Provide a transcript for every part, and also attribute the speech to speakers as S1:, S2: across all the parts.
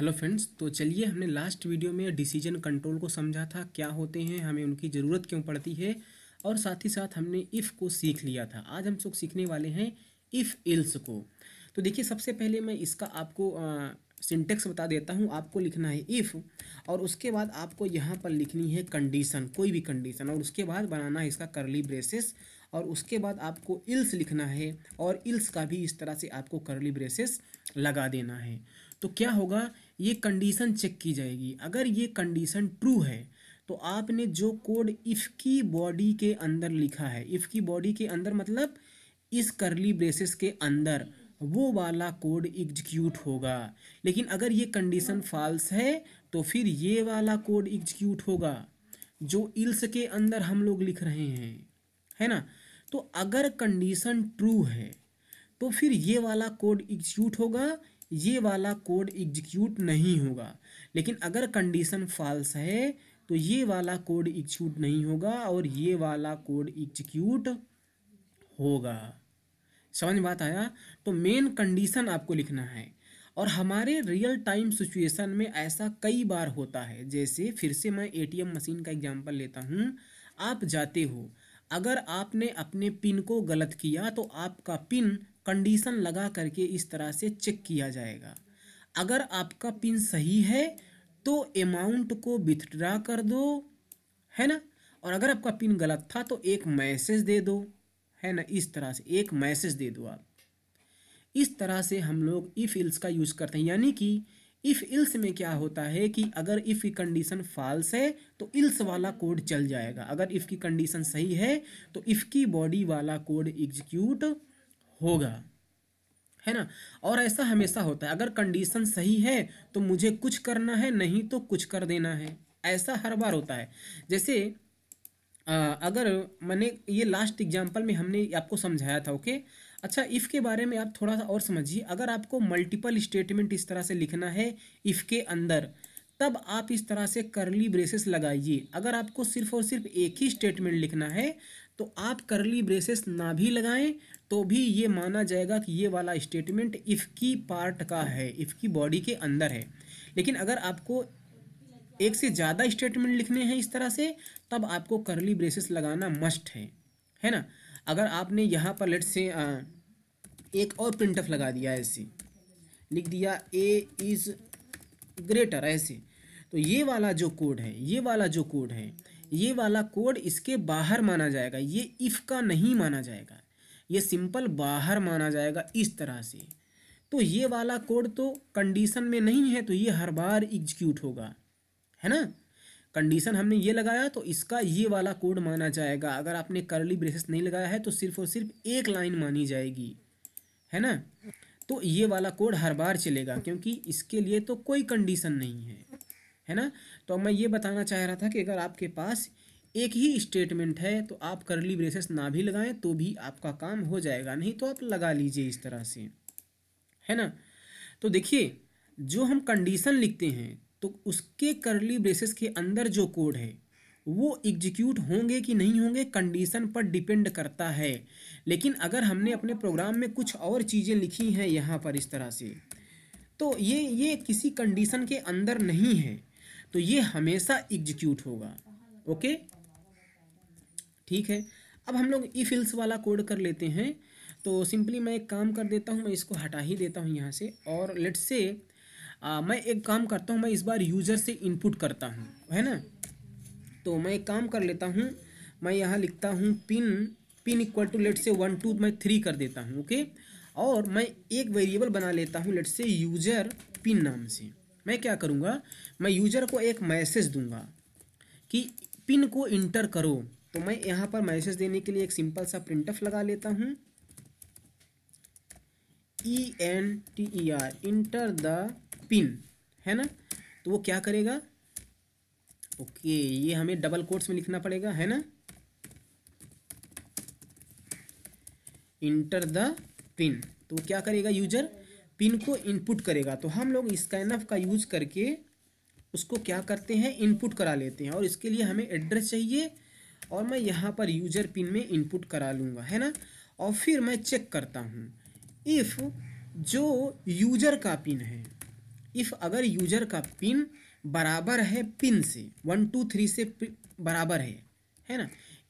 S1: hello friends तो चलिए हमने लास्ट वीडियो में डिसीजन कंट्रोल को समझा था क्या होते हैं हमें उनकी ज़रूरत क्यों पड़ती है और साथ ही साथ हमने इफ़ को सीख लिया था आज हम सब सीखने वाले हैं इफ़ इल्स को तो देखिए सबसे पहले मैं इसका आपको सिंटेक्स बता देता हूँ आपको लिखना है इफ़ और उसके बाद आपको यहाँ पर लिखनी है कंडीशन कोई भी कंडीशन और उसके बाद बनाना है इसका करली ब्रेसेस और उसके बाद आपको इल्स लिखना है और इल्स का भी इस तरह से आपको करली ब्रेसेस लगा देना है तो क्या होगा ये कंडीशन चेक की जाएगी अगर ये कंडीशन ट्रू है तो आपने जो कोड इफ़ की बॉडी के अंदर लिखा है इफ़ की बॉडी के अंदर मतलब इस करली ब्रेसेस के अंदर वो वाला कोड एग्जीक्यूट होगा लेकिन अगर ये कंडीशन फॉल्स है तो फिर ये वाला कोड एग्जीक्यूट होगा जो इल्स के अंदर हम लोग लिख रहे हैं है ना तो अगर कंडीशन ट्रू है तो फिर ये वाला कोड एग्जीक्यूट होगा ये वाला कोड एग्जीक्यूट नहीं होगा लेकिन अगर कंडीशन फॉल्स है तो ये वाला कोड एग्जीक्यूट नहीं होगा और ये वाला कोड एग्जीक्यूट होगा समझ बात आया तो मेन कंडीशन आपको लिखना है और हमारे रियल टाइम सिचुएशन में ऐसा कई बार होता है जैसे फिर से मैं एटीएम मशीन का एग्जांपल लेता हूँ आप जाते हो अगर आपने अपने पिन को गलत किया तो आपका पिन कंडीशन लगा करके इस तरह से चेक किया जाएगा अगर आपका पिन सही है तो अमाउंट को विथड्रा कर दो है ना और अगर आपका पिन गलत था तो एक मैसेज दे दो है ना इस तरह से एक मैसेज दे दो आप इस तरह से हम लोग इफ़ इल्स का यूज़ करते हैं यानी कि इफ़ इल्स में क्या होता है कि अगर इफ़ की कंडीशन फॉल्स है तो इल्स वाला कोड चल जाएगा अगर इफ़ की कंडीशन सही है तो इफ़ की बॉडी वाला कोड एग्जीक्यूट होगा है ना और ऐसा हमेशा होता है अगर कंडीशन सही है तो मुझे कुछ करना है नहीं तो कुछ कर देना है ऐसा हर बार होता है जैसे आ, अगर मैंने ये लास्ट एग्जाम्पल में हमने आपको समझाया था ओके अच्छा इफ़ के बारे में आप थोड़ा सा और समझिए अगर आपको मल्टीपल स्टेटमेंट इस तरह से लिखना है इफ़ के अंदर तब आप इस तरह से करली ब्रेसेस लगाइए अगर आपको सिर्फ और सिर्फ एक ही स्टेटमेंट लिखना है तो आप करली ब्रेसेस ना भी लगाएं तो भी ये माना जाएगा कि ये वाला स्टेटमेंट इफ़ की पार्ट का है इफ़ की बॉडी के अंदर है लेकिन अगर आपको एक से ज़्यादा स्टेटमेंट लिखने हैं इस तरह से तब आपको करली ब्रेसेस लगाना मस्ट है है ना अगर आपने यहाँ पर लेट से आ, एक और प्रिंट ऑफ लगा दिया ऐसे लिख दिया ए इज़ ग्रेटर ऐसे तो ये वाला जो कोड है ये वाला जो कोड है ये वाला कोड इसके बाहर माना जाएगा ये इफ़ का नहीं माना जाएगा ये सिंपल बाहर माना जाएगा इस तरह से तो ये वाला कोड तो कंडीशन में नहीं है तो ये हर बार एग्जीक्यूट होगा है ना कंडीशन हमने ये लगाया तो इसका ये वाला कोड माना जाएगा अगर आपने करली ब्रेसेस नहीं लगाया है तो सिर्फ और सिर्फ एक लाइन मानी जाएगी है ना तो ये वाला कोड हर बार चलेगा क्योंकि इसके लिए तो कोई कंडीशन नहीं है है ना तो मैं ये बताना चाह रहा था कि अगर आपके पास एक ही स्टेटमेंट है तो आप करली ब्रेसेस ना भी लगाएं तो भी आपका काम हो जाएगा नहीं तो आप लगा लीजिए इस तरह से है ना तो देखिए जो हम कंडीशन लिखते हैं तो उसके करली ब्रेसेस के अंदर जो कोड है वो एग्जीक्यूट होंगे कि नहीं होंगे कंडीशन पर डिपेंड करता है लेकिन अगर हमने अपने प्रोग्राम में कुछ और चीज़ें लिखी हैं यहाँ पर इस तरह से तो ये ये किसी कंडीशन के अंदर नहीं है तो ये हमेशा एग्जीक्यूट होगा ओके ठीक है अब हम लोग ई फिल्स वाला कोड कर लेते हैं तो सिंपली मैं एक काम कर देता हूँ मैं इसको हटा ही देता हूँ यहाँ से और लेट से आ, मैं एक काम करता हूँ मैं इस बार यूज़र से इनपुट करता हूँ है ना तो मैं एक काम कर लेता हूँ मैं यहाँ लिखता हूँ pin pin equal to let's say one two मैं थ्री कर देता हूँ ओके और मैं एक वेरिएबल बना लेता हूँ लेट से यूजर पिन नाम से मैं क्या करूँगा मैं यूज़र को एक मैसेज दूंगा कि पिन को इंटर करो तो मैं यहाँ पर मैसेज देने के लिए एक सिंपल सा प्रिंटफ लगा लेता हूँ E N T E R enter the pin है ना तो वो क्या करेगा ओके ये हमें डबल कोर्स में लिखना पड़ेगा है ना इंटर द पिन तो क्या करेगा यूजर पिन को इनपुट करेगा तो हम लोग स्कैनफ का यूज करके उसको क्या करते हैं इनपुट करा लेते हैं और इसके लिए हमें एड्रेस चाहिए और मैं यहाँ पर यूजर पिन में इनपुट करा लूँगा है ना और फिर मैं चेक करता हूँ इफ़ जो यूजर का पिन है इफ़ अगर यूजर का पिन बराबर है पिन से वन टू थ्री से बराबर है है ना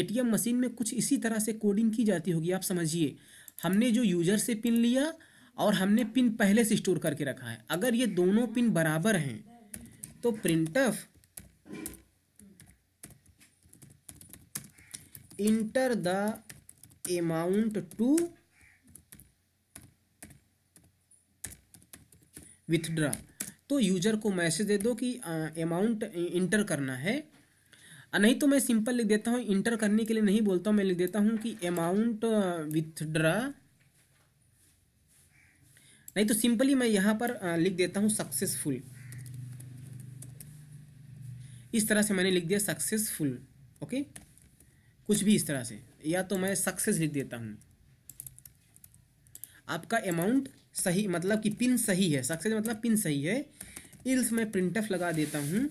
S1: एटीएम मशीन में कुछ इसी तरह से कोडिंग की जाती होगी आप समझिए हमने जो यूजर से पिन लिया और हमने पिन पहले से स्टोर करके रखा है अगर ये दोनों पिन बराबर हैं तो print enter the amount to withdraw तो यूजर को मैसेज दे दो कि अमाउंट इंटर करना है नहीं तो मैं सिंपल लिख देता हूँ इंटर करने के लिए नहीं बोलता हूँ मैं लिख देता हूँ कि अमाउंट विथड्रा नहीं तो सिंपली मैं यहां पर लिख देता हूं सक्सेसफुल इस तरह से मैंने लिख दिया सक्सेसफुल ओके कुछ भी इस तरह से या तो मैं सक्सेस लिख देता हूं आपका अमाउंट सही मतलब कि पिन सही है सक्सेस मतलब पिन सही है इल्स मैं प्रिंट लगा देता हूं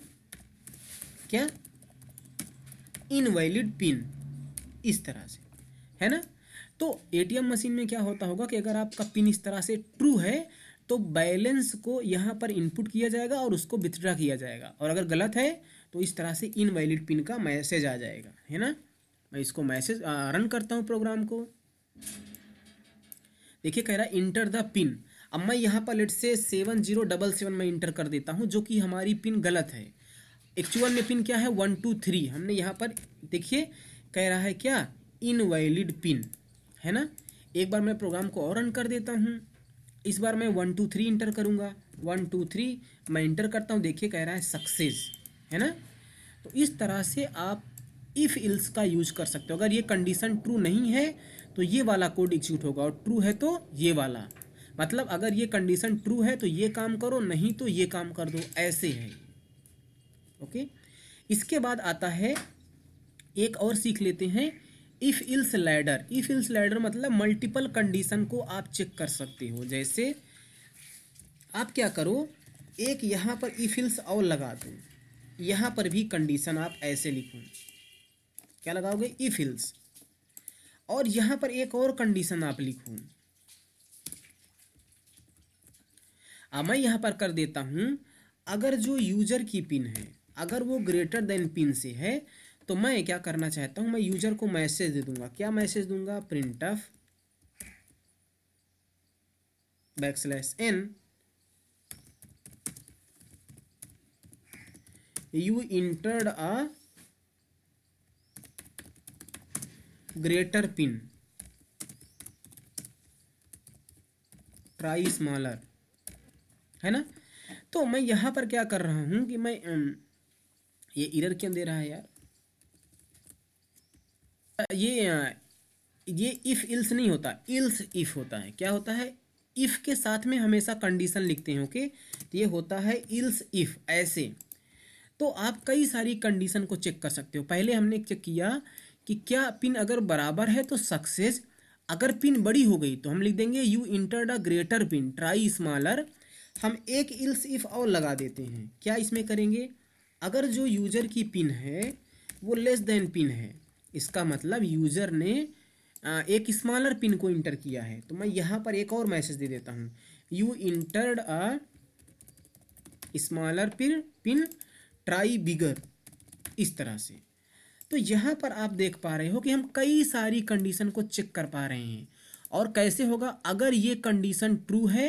S1: क्या इनवैलिड पिन इस तरह से है ना तो एटीएम मशीन में क्या होता होगा कि अगर आपका पिन इस तरह से ट्रू है तो बैलेंस को यहाँ पर इनपुट किया जाएगा और उसको विथड्रा किया जाएगा और अगर गलत है तो इस तरह से इनवैलिड पिन का मैसेज आ जाएगा है ना मैं इसको मैसेज रन करता हूँ प्रोग्राम को देखिए कह रहा है इंटर द पिन अब मैं यहाँ पर let's say seven zero double seven में इंटर कर देता हूँ जो कि हमारी पिन गलत है एक्चुअल में पिन क्या है वन टू थ्री हमने यहाँ पर देखिए कह रहा है क्या इनवैलिड पिन है ना एक बार मैं प्रोग्राम को और रन कर देता हूँ इस बार मैं वन टू थ्री इंटर करूँगा वन टू थ्री मैं इंटर करता हूँ देखिए कह रहा है सक्सेस है ना तो इस तरह से आप इफ़ इल्स का यूज़ कर सकते हो अगर ये कंडीशन ट्रू नहीं है तो ये वाला कोड एग्जीक्यूट होगा और ट्रू है तो ये वाला मतलब अगर ये कंडीशन ट्रू है तो ये काम करो नहीं तो ये काम कर दो ऐसे है ओके इसके बाद आता है एक और सीख लेते हैं if else ladder if else ladder मतलब मल्टीपल कंडीशन को आप चेक कर सकते हो जैसे आप क्या करो एक यहाँ पर इफ़ इल्स और लगा दो यहाँ पर भी कंडीशन आप ऐसे लिखो क्या लगाओगे इफ़ इल्स और यहाँ पर एक और कंडीशन आप लिखो अब मैं यहाँ पर कर देता हूँ अगर जो यूजर की पिन है अगर वो ग्रेटर देन पिन से है तो मैं क्या करना चाहता हूँ मैं यूजर को मैसेज दे दूंगा क्या मैसेज दूंगा printf backslash n you entered a greater pin try smaller है ना तो मैं यहां पर क्या कर रहा हूं कि मैं ये इरर क्यों दे रहा है यार ये ये इफ़ इल्स नहीं होता इल्स इफ़ होता है क्या होता है इफ़ के साथ में हमेशा कंडीशन लिखते हैं ओके तो ये होता है इल्स इफ़ ऐसे तो आप कई सारी कंडीशन को चेक कर सकते हो पहले हमने चेक किया कि क्या पिन अगर बराबर है तो सक्सेस अगर पिन बड़ी हो गई तो हम लिख देंगे you enter the greater pin try smaller हम एक इल्स इफ़ और लगा देते हैं क्या इसमें करेंगे अगर जो यूजर की पिन है वो लेस देन पिन है इसका मतलब यूज़र ने एक स्मॉलर पिन को इंटर किया है तो मैं यहाँ पर एक और मैसेज दे देता हूँ you entered a smaller pin pin try bigger इस तरह से तो यहाँ पर आप देख पा रहे हो कि हम कई सारी कंडीशन को चेक कर पा रहे हैं और कैसे होगा अगर ये कंडीशन ट्रू है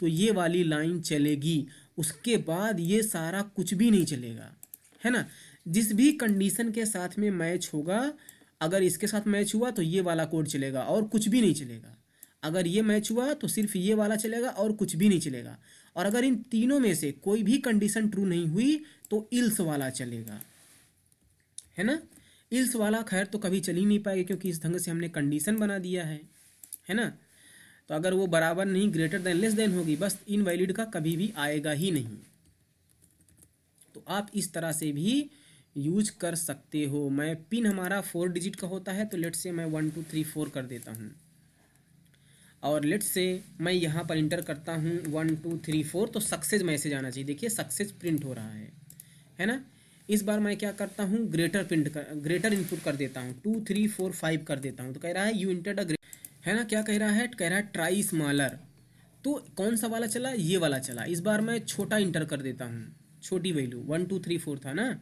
S1: तो ये वाली लाइन चलेगी उसके बाद ये सारा कुछ भी नहीं चलेगा है ना जिस भी कंडीशन के साथ में मैच होगा अगर इसके साथ मैच हुआ तो ये वाला कोड चलेगा और कुछ भी नहीं चलेगा अगर ये मैच हुआ तो सिर्फ ये वाला चलेगा और कुछ भी नहीं चलेगा और अगर इन तीनों में से कोई भी कंडीशन ट्रू नहीं हुई तो इल्स वाला चलेगा है ना इल्स वाला खैर तो कभी चल ही नहीं पाएगा क्योंकि इस ढंग से हमने कंडीशन बना दिया है है ना तो अगर वो बराबर नहीं ग्रेटर देन लेस देन होगी बस इनवैलिड का कभी भी आएगा ही नहीं तो आप इस तरह से भी यूज कर सकते हो मैं पिन हमारा फोर डिजिट का होता है तो लेट से मैं वन टू थ्री फोर कर देता हूँ और लेट से मैं यहाँ पर इंटर करता हूँ वन टू थ्री फोर तो सक्सेस मैसेज आना चाहिए देखिए सक्सेस प्रिंट हो रहा है है ना इस बार मैं क्या करता हूँ ग्रेटर प्रिंट कर ग्रेटर इनपुट कर देता हूँ टू थ्री फोर फाइव कर देता हूँ तो कह रहा है यू इंटर द है ना क्या कह रहा है कह रहा है ट्राई स्मॉलर तो कौन सा वाला चला ये वाला चला इस बार मैं छोटा इंटर कर देता हूँ छोटी value one two three four था ना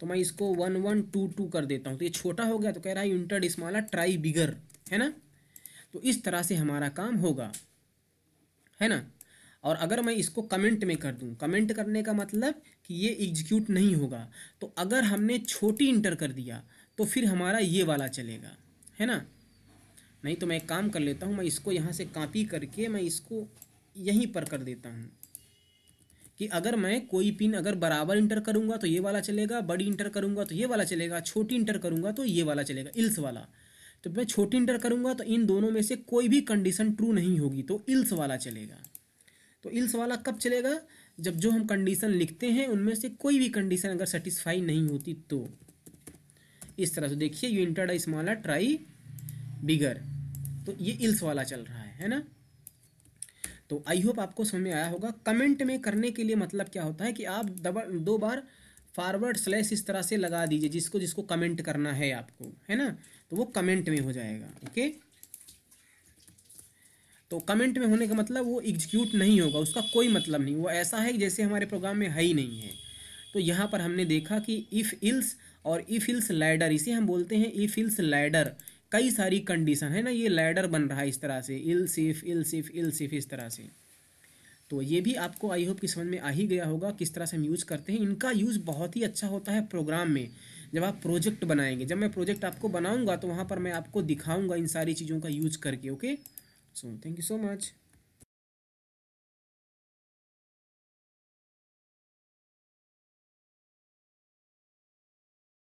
S1: तो मैं इसको वन वन टू टू कर देता हूँ तो ये छोटा हो गया तो कह रहा है इंटर डिस्माला ट्राई बिगर है ना तो इस तरह से हमारा काम होगा है ना और अगर मैं इसको कमेंट में कर दूं कमेंट करने का मतलब कि ये एग्जीक्यूट नहीं होगा तो अगर हमने छोटी इंटर कर दिया तो फिर हमारा ये वाला चलेगा है ना नहीं तो मैं एक काम कर लेता हूँ मैं इसको यहाँ से कॉपी करके मैं इसको यहीं पर कर देता हूँ कि अगर मैं कोई पिन अगर बराबर इंटर करूँगा तो ये वाला चलेगा बड़ी इंटर करूँगा तो ये वाला चलेगा छोटी इंटर करूँगा तो ये वाला चलेगा इल्स वाला तो मैं छोटी इंटर करूँगा तो इन दोनों में से कोई भी कंडीशन ट्रू नहीं होगी तो इल्स वाला चलेगा तो इल्स वाला कब चलेगा जब जो हम कंडीशन लिखते हैं उनमें से कोई भी कंडीशन अगर सेटिस्फाई नहीं होती तो इस तरह से देखिए you enter smaller try bigger तो ये इल्स वाला चल रहा है है ना तो आई होप आपको समझ में आया होगा कमेंट में करने के लिए मतलब क्या होता है कि आप दो बार फॉरवर्ड स्लैश इस तरह से लगा दीजिए जिसको जिसको कमेंट करना है आपको है ना तो वो कमेंट में हो जाएगा ओके तो कमेंट में होने का मतलब वो एग्जीक्यूट नहीं होगा उसका कोई मतलब नहीं वो ऐसा है जैसे हमारे प्रोग्राम में है ही नहीं है तो यहाँ पर हमने देखा कि इफ़ इल्स और इफ़ इल्स लैडर इसे हम बोलते हैं इफ़ इल्स लैडर कई सारी कंडीशन है ना ये लैडर बन रहा है इस तरह से इल सिफ इल सिफ इल सिफ इस तरह से तो ये भी आपको आई होप कि समझ में आ ही गया होगा किस तरह से हम यूज़ करते हैं इनका यूज़ बहुत ही अच्छा होता है प्रोग्राम में जब आप प्रोजेक्ट बनाएंगे जब मैं प्रोजेक्ट आपको बनाऊंगा तो वहाँ पर मैं आपको दिखाऊंगा इन सारी चीज़ों का यूज करके okay so thank you so much